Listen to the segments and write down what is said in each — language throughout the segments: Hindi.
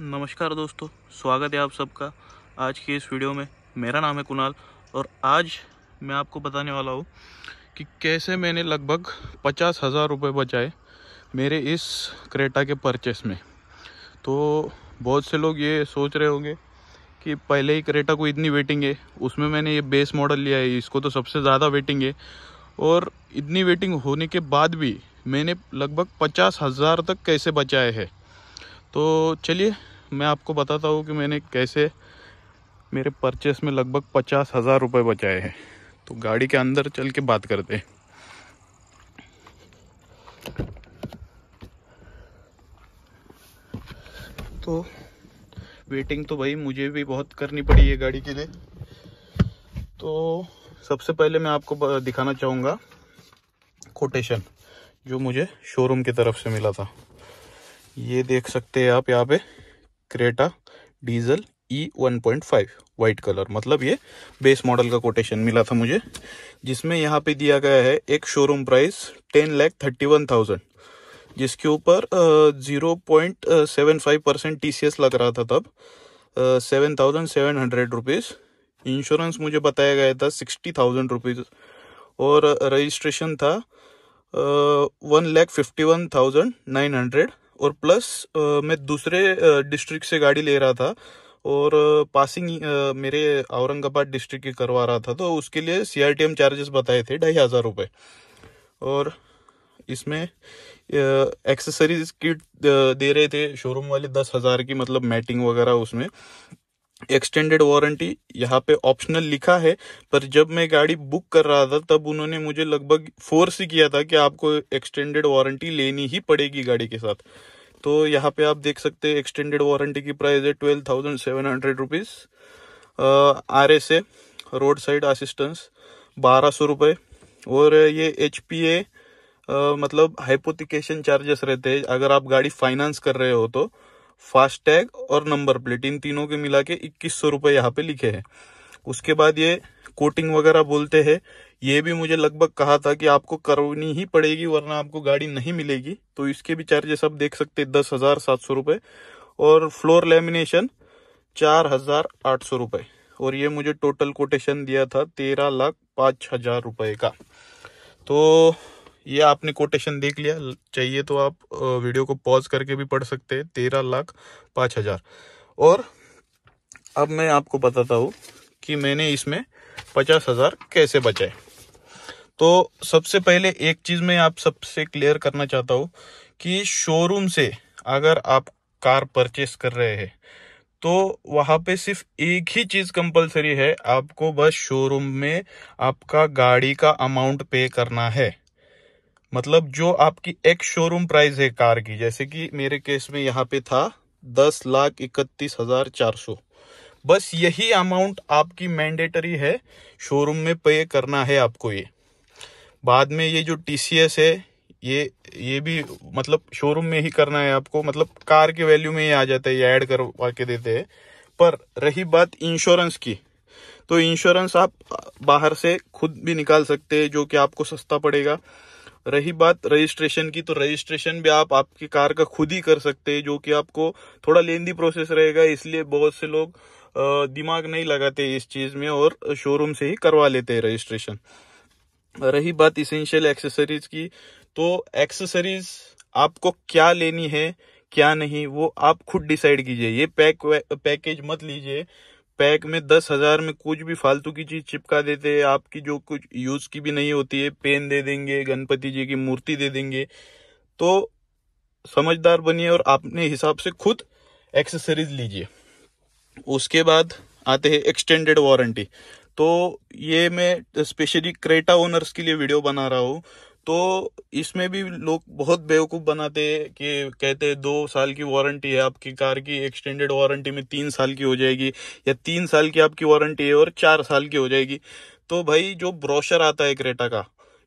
नमस्कार दोस्तों स्वागत है आप सबका आज की इस वीडियो में मेरा नाम है कुणाल और आज मैं आपको बताने वाला हूँ कि कैसे मैंने लगभग पचास हज़ार रुपये बचाए मेरे इस क्रेटा के परचेस में तो बहुत से लोग ये सोच रहे होंगे कि पहले ही क्रेटा को इतनी वेटिंग है उसमें मैंने ये बेस मॉडल लिया है इसको तो सबसे ज़्यादा वेटिंग है और इतनी वेटिंग होने के बाद भी मैंने लगभग पचास हज़ार तक कैसे बचाए हैं तो चलिए मैं आपको बताता हूँ कि मैंने कैसे मेरे परचेस में लगभग पचास हज़ार रुपये बचाए हैं तो गाड़ी के अंदर चल के बात करते हैं तो वेटिंग तो भाई मुझे भी बहुत करनी पड़ी है गाड़ी के लिए तो सबसे पहले मैं आपको दिखाना चाहूँगा कोटेशन जो मुझे शोरूम की तरफ से मिला था ये देख सकते हैं आप यहाँ पे Creta diesel E one point five white colour मतलब ये बेस मॉडल का कोटेशन मिला था मुझे जिसमें यहाँ पे दिया गया है एक showroom price ten lakh thirty one thousand जिसके ऊपर zero point seven five percent T C S लग रहा था तब seven thousand seven hundred rupees insurance मुझे बताया गया था सिक्सटी थाउजेंड रुपीज़ और रजिस्ट्रेशन था one lakh fifty one thousand nine hundred और प्लस मैं दूसरे डिस्ट्रिक्ट से गाड़ी ले रहा था और पासिंग मेरे औरंगाबाद डिस्ट्रिक्ट की करवा रहा था तो उसके लिए C R T M charges बताए थे ढाई हज़ार रुपये और इसमें एक्सेसरीज किट दे रहे थे शोरूम वाले दस हज़ार की मतलब मैटिंग वगैरह उसमें एक्सटेंडेड वारंटी यहाँ पे ऑप्शनल लिखा है पर जब मैं गाड़ी बुक कर रहा था तब उन्होंने मुझे लगभग फोर्स ही किया था कि आपको एक्सटेंडेड वारंटी लेनी ही पड़ेगी गाड़ी के साथ तो यहाँ पे आप देख सकते हैं एक्सटेंडेड वारंटी की प्राइस है twelve thousand seven hundred rupees R S A roadside assistance बारह सौ रुपये और ये एच पी ए मतलब हाइपोथिकेशन चार्जेस रहते हैं अगर आप गाड़ी फाइनेंस कर रहे हो तो फास्ट टैग और नंबर प्लेट इन तीनों के मिला के इक्कीस सौ रुपये यहाँ पे लिखे हैं उसके बाद ये कोटिंग वगैरह बोलते हैं ये भी मुझे लगभग कहा था कि आपको करनी ही पड़ेगी वरना आपको गाड़ी नहीं मिलेगी तो इसके भी चार्जेस आप देख सकते दस हजार सात सौ रुपये और फ्लोर लेमिनेशन चार हजार आठ सौ रुपये और ये मुझे टोटल कोटेशन दिया था तेरह लाख पाँच हजार रुपये का तो ये आपने कोटेशन देख लिया चाहिए तो आप वीडियो को पॉज करके भी पढ़ सकते हैं तेरह लाख पाँच हजार और अब मैं आपको बताता हूँ कि मैंने इसमें पचास हजार कैसे बचाए तो सबसे पहले एक चीज़ मैं आप सबसे क्लियर करना चाहता हूँ कि शोरूम से अगर आप कार परचेस कर रहे हैं तो वहां पे सिर्फ एक ही चीज़ कंपलसरी है आपको बस शोरूम में आपका गाड़ी का अमाउंट पे करना है मतलब जो आपकी एक शोरूम प्राइस है कार की जैसे कि मेरे केस में यहाँ पे था दस लाख इकतीस हजार चार सौ बस यही अमाउंट आपकी मैंडेटरी है शोरूम में पे करना है आपको ये बाद में ये जो टी है ये ये भी मतलब शोरूम में ही करना है आपको मतलब कार के वैल्यू में ही आ जाता है ये ऐड करवा के देते हैं पर रही बात इंश्योरेंस की तो इंश्योरेंस आप बाहर से खुद भी निकाल सकते हैं जो कि आपको सस्ता पड़ेगा रही बात रजिस्ट्रेशन की तो रजिस्ट्रेशन भी आप आपकी कार का खुद ही कर सकते हैं जो कि आपको थोड़ा लेंदी प्रोसेस रहेगा इसलिए बहुत से लोग दिमाग नहीं लगाते इस चीज़ में और शोरूम से ही करवा लेते हैं रजिस्ट्रेशन रही बात इसेंशियल एक्सेसरीज की तो एक्सेसरीज आपको क्या लेनी है क्या नहीं वो आप खुद डिसाइड कीजिए ये पैक पैकेज मत लीजिए पैक में दस हजार में कुछ भी फालतू की चीज चिपका देते हैं आपकी जो कुछ यूज की भी नहीं होती है पेन दे देंगे गणपति जी की मूर्ति दे देंगे तो समझदार बनिए और अपने हिसाब से खुद एक्सेसरीज लीजिए उसके बाद आते हैं एक्सटेंडेड वारंटी तो ये मैं स्पेशली क्रेटा ओनर्स के लिए वीडियो बना रहा हूँ तो इसमें भी लोग बहुत बेवकूफ़ बनाते हैं कि कहते हैं दो साल की वारंटी है आपकी कार की एक्सटेंडेड वारंटी में तीन साल की हो जाएगी या तीन साल की आपकी वारंटी है और चार साल की हो जाएगी तो भाई जो ब्रोशर आता है क्रेटा का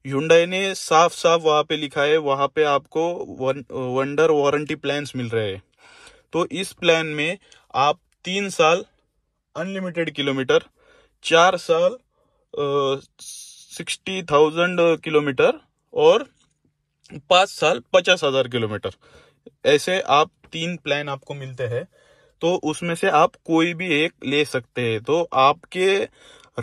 ह्यूंडाई ने साफ साफ वहाँ पे लिखा है वहाँ पे आपको वन, वंडर वारंटी प्लान्स मिल रहे हैं तो इस प्लान में आप तीन साल अनलिमिटेड किलोमीटर चार साल सिक्सटी थाउजेंड किलोमीटर और पाँच साल पचास हजार किलोमीटर ऐसे आप तीन प्लान आपको मिलते हैं तो उसमें से आप कोई भी एक ले सकते हैं तो आपके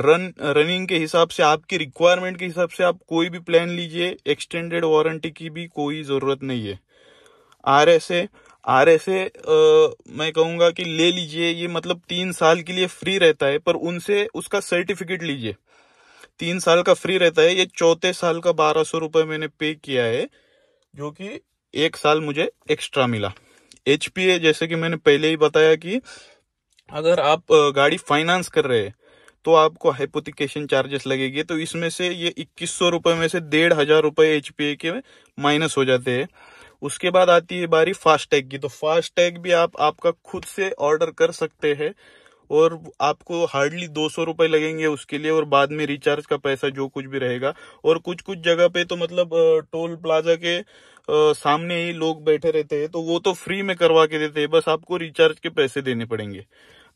रन रनिंग के हिसाब से आपकी रिक्वायरमेंट के हिसाब से आप कोई भी प्लान लीजिए एक्सटेंडेड वारंटी की भी कोई ज़रूरत नहीं है R S A R S A मैं कहूंगा कि ले लीजिए ये मतलब तीन साल के लिए फ्री रहता है पर उनसे उसका सर्टिफिकेट लीजिए तीन साल का फ्री रहता है ये चौथे साल का बारह सौ रुपये मैंने पे किया है जो कि एक साल मुझे एक्स्ट्रा मिला एच पी ए जैसे कि मैंने पहले ही बताया कि अगर आप गाड़ी फाइनेंस कर रहे हैं तो आपको हाइपोथिकेशन चार्जेस लगेगी तो इसमें से ये इक्कीस सौ रुपये में से डेढ़ हजार रुपये एच पी ए के माइनस हो जाते हैं उसके बाद आती है बारी फास्टैग की तो फास्टैग भी आप आपका खुद से ऑर्डर कर सकते हैं और आपको हार्डली दो सौ रुपए लगेंगे उसके लिए और बाद में रिचार्ज का पैसा जो कुछ भी रहेगा और कुछ कुछ जगह पे तो मतलब टोल प्लाजा के सामने ही लोग बैठे रहते हैं तो वो तो फ्री में करवा के देते हैं बस आपको रिचार्ज के पैसे देने पड़ेंगे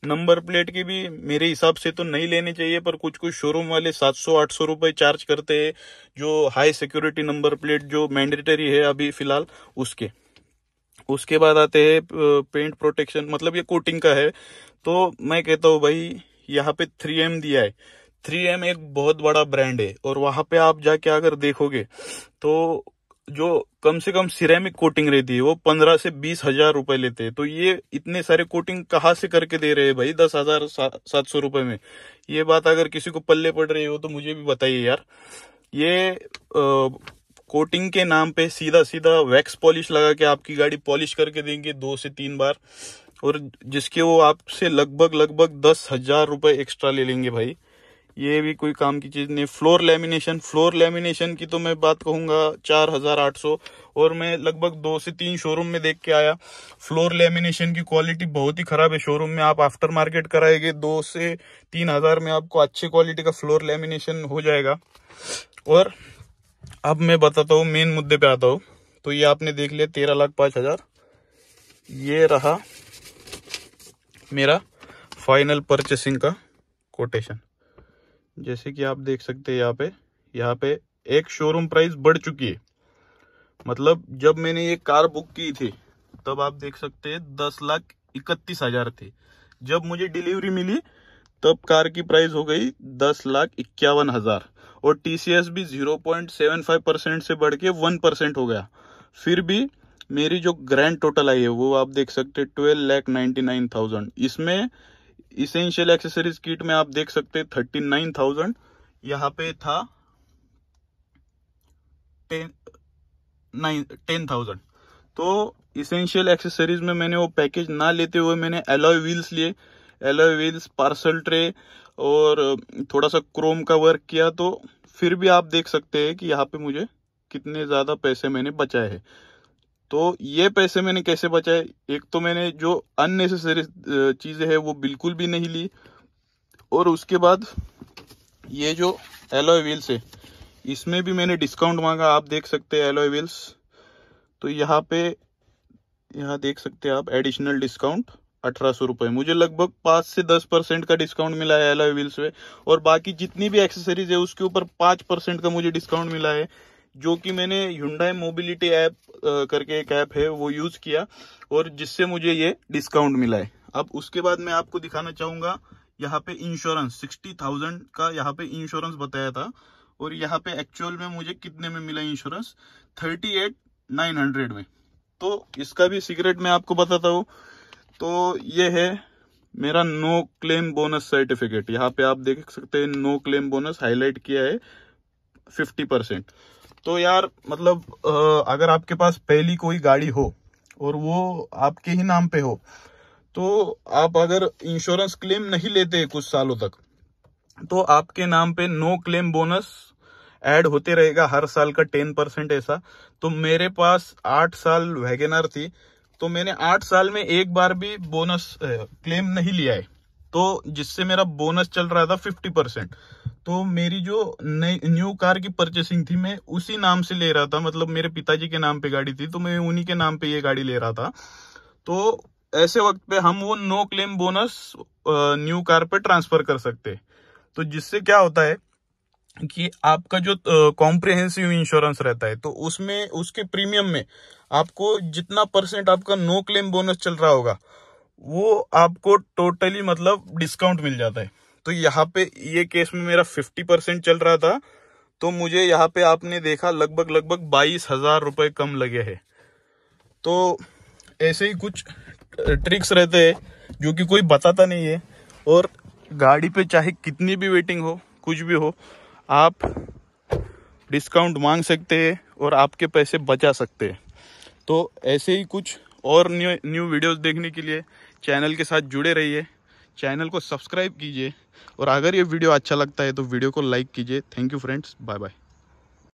नंबर प्लेट की भी मेरे हिसाब से तो नहीं लेनी चाहिए पर कुछ कुछ शोरूम वाले 700-800 रुपए चार्ज करते हैं जो हाई सिक्योरिटी नंबर प्लेट जो मैंडेटरी है अभी फिलहाल उसके उसके बाद आते हैं पेंट प्रोटेक्शन मतलब ये कोटिंग का है तो मैं कहता हूँ भाई यहाँ पे थ्री एम दिया है थ्री एम एक बहुत बड़ा ब्रांड है और वहां पे आप जाके अगर देखोगे तो जो कम से कम सिरेमिक कोटिंग रहती है वो पंद्रह से बीस हजार रुपए लेते हैं तो ये इतने सारे कोटिंग कहाँ से करके दे रहे हैं भाई दस हजार सात सौ रुपए में ये बात अगर किसी को पल्ले पड़ रही हो तो मुझे भी बताइए यार ये आ, कोटिंग के नाम पे सीधा सीधा वैक्स पॉलिश लगा के आपकी गाड़ी पॉलिश करके देंगे दो से तीन बार और जिसके वो आपसे लगभग लगभग दस हजार रुपए एक्स्ट्रा ले लेंगे भाई ये भी कोई काम की चीज़ नहीं फ्लोर लेमिनेशन फ्लोर लेमिनेशन की तो मैं बात कहूँगा चार हज़ार आठ सौ और मैं लगभग दो से तीन शोरूम में देख के आया फ्लोर लेमिनेशन की क्वालिटी बहुत ही ख़राब है शोरूम में आप आफ्टर मार्केट कराएंगे दो से तीन हज़ार में आपको अच्छी क्वालिटी का फ्लोर लेमिनेशन हो जाएगा और अब मैं बताता हूँ मेन मुद्दे पे आता हूँ तो ये आपने देख लिया तेरह लाख पाँच हज़ार ये रहा मेरा फाइनल परचेसिंग का कोटेशन जैसे कि आप देख सकते हैं यहाँ पे यहाँ पे एक शोरूम प्राइस बढ़ चुकी है मतलब जब मैंने ये कार बुक की थी तब आप देख सकते हैं दस लाख इकतीस हजार थी जब मुझे डिलीवरी मिली तब कार की प्राइस हो गई दस लाख इक्यावन हजार और टीसीएस भी zero point seven five percent से बढ़ के वन परसेंट हो गया फिर भी मेरी जो ग्रैंड टोटल आई है वो आप देख सकते twelve lakh ninety nine thousand इसमें इसेंशियल एक्सेसरीज किट में आप देख सकते थर्टी नाइन थाउजेंड यहाँ पे था टेन थाउजेंड तो इसेंशियल एक्सेसरीज में मैंने वो पैकेज ना लेते हुए मैंने एलॉय व्हील्स लिए एलॉय व्हील्स पार्सल ट्रे और थोड़ा सा क्रोम का वर्क किया तो फिर भी आप देख सकते हैं कि यहाँ पे मुझे कितने ज़्यादा पैसे मैंने बचाए हैं तो ये पैसे मैंने कैसे बचाए एक तो मैंने जो अननेसेसरी चीज़ें है वो बिल्कुल भी नहीं ली और उसके बाद ये जो एलोए व्हील्स है इसमें भी मैंने डिस्काउंट मांगा आप देख सकते हैं एलोए व्हील्स तो यहाँ पे यहाँ देख सकते हैं आप एडिशनल डिस्काउंट अठारह सौ रुपए मुझे लगभग पांच से दस परसेंट का डिस्काउंट मिला है एलोए व्हील्स पे और बाकी जितनी भी एक्सेसरीज है उसके ऊपर पांच परसेंट का मुझे डिस्काउंट मिला है जो कि मैंने ह्यूंडाई मोबिलिटी ऐप करके एक ऐप है वो यूज किया और जिससे मुझे ये डिस्काउंट मिला है अब उसके बाद मैं आपको दिखाना चाहूंगा यहाँ पे इंश्योरेंस सिक्सटी थाउजेंड का यहाँ पे इंश्योरेंस बताया था और यहाँ पे एक्चुअल में मुझे कितने में मिला insurance thirty eight nine hundred में तो इसका भी सीक्रेट मैं आपको बताता हूँ तो ये है मेरा नो क्लेम बोनस सर्टिफिकेट यहाँ पे आप देख सकते हैं नो क्लेम बोनस हाईलाइट किया है फिफ्टी परसेंट तो यार मतलब अगर आपके पास पहली कोई गाड़ी हो और वो आपके ही नाम पे हो तो आप अगर इंश्योरेंस क्लेम नहीं लेते कुछ सालों तक तो आपके नाम पे नो क्लेम बोनस ऐड होते रहेगा हर साल का टेन परसेंट ऐसा तो मेरे पास आठ साल वैगेनर थी तो मैंने आठ साल में एक बार भी बोनस क्लेम नहीं लिया है तो जिससे मेरा बोनस चल रहा था फिफ्टी परसेंट तो मेरी जो न्यू कार की परचेसिंग थी मैं उसी नाम से ले रहा था मतलब मेरे पिताजी के नाम पे गाड़ी थी तो मैं उन्हीं के नाम पे ये गाड़ी ले रहा था तो ऐसे वक्त पे हम वो no claim bonus new car पे ट्रांसफर कर सकते तो जिससे क्या होता है कि आपका जो कॉम्प्रिहेंसिव इंश्योरेंस रहता है तो उसमें उसके प्रीमियम में आपको जितना परसेंट आपका नो क्लेम बोनस चल रहा होगा वो आपको टोटली मतलब डिस्काउंट मिल जाता है तो यहाँ पे ये केस में मेरा फिफ्टी परसेंट चल रहा था तो मुझे यहाँ पे आपने देखा लगभग लगभग बाईस हजार रुपये कम लगे हैं तो ऐसे ही कुछ ट्रिक्स रहते हैं जो कि कोई बताता नहीं है और गाड़ी पे चाहे कितनी भी वेटिंग हो कुछ भी हो आप डिस्काउंट मांग सकते हैं और आपके पैसे बचा सकते हैं तो ऐसे ही कुछ और न्यू न्यू वीडियोस देखने के लिए चैनल के साथ जुड़े रहिए चैनल को सब्सक्राइब कीजिए और अगर ये वीडियो अच्छा लगता है तो वीडियो को लाइक कीजिए thank you friends bye bye